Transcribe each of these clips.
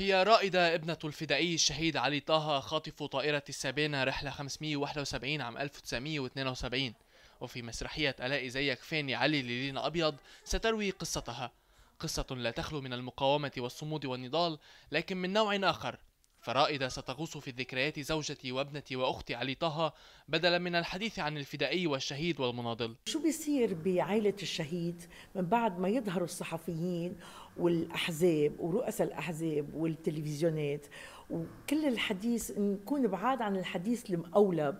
هي رائدة ابنة الفدائي الشهيد علي طه خاطف طائرة السابينة رحلة 571 عام 1972 وفي مسرحية ألاقي زيك فاني علي للين أبيض ستروي قصتها قصة لا تخلو من المقاومة والصمود والنضال لكن من نوع آخر فرائد ستغوص في الذكريات زوجتي وابنتي واختي علي طه بدلا من الحديث عن الفدائي والشهيد والمناضل. شو بيصير بعائله الشهيد من بعد ما يظهروا الصحفيين والاحزاب ورؤساء الاحزاب والتلفزيونات وكل الحديث نكون بعاد عن الحديث المقولب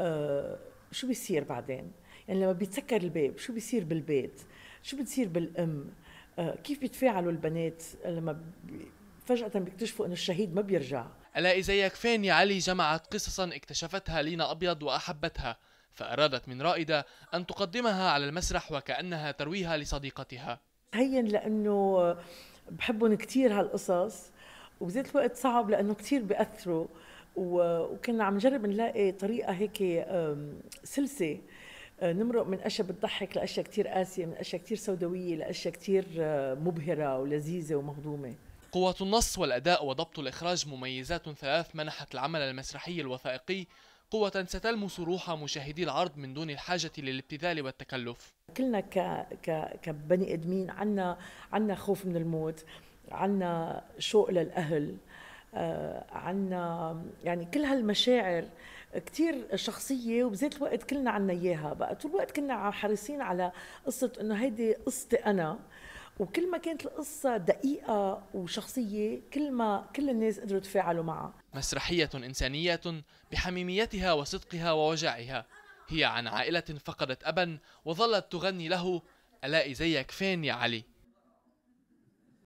آه شو بيصير بعدين؟ يعني لما بيتسكر الباب شو بيصير بالبيت؟ شو بتصير بالام؟ آه كيف بيتفاعلوا البنات لما فجأة بيكتشفوا انه الشهيد ما بيرجع ألا إذا يا علي جمعت قصصا اكتشفتها لينا أبيض وأحبتها فأرادت من رائدة أن تقدمها على المسرح وكأنها ترويها لصديقتها هين لأنه بحبهم كثير هالقصص وبذات الوقت صعب لأنه كثير بياثروا وكنا عم نجرب نلاقي طريقة هيك سلسة آه، نمرق من اشياء بتضحك لاشياء كثير قاسيه من اشياء كثير سوداويه لاشياء كثير آه، مبهره ولذيذه ومهضومه قوة النص والأداء وضبط الإخراج مميزات ثلاث منحت العمل المسرحي الوثائقي قوة ستلمس روح مشاهدي العرض من دون الحاجة للابتذال والتكلف كلنا ك... ك... كبني ادمين عنا عنا خوف من الموت عنا شوق للاهل آه، عنا يعني كل هالمشاعر كتير شخصية وبذات الوقت كلنا عنا إياها بقى طول الوقت كنا حريصين على قصة إنه هيدي قصتي أنا وكل ما كانت القصة دقيقة وشخصية كل ما كل الناس قدروا يتفاعلوا معها مسرحية إنسانية بحميميتها وصدقها ووجعها هي عن عائلة فقدت أبا وظلت تغني له ألا زيك فين يا علي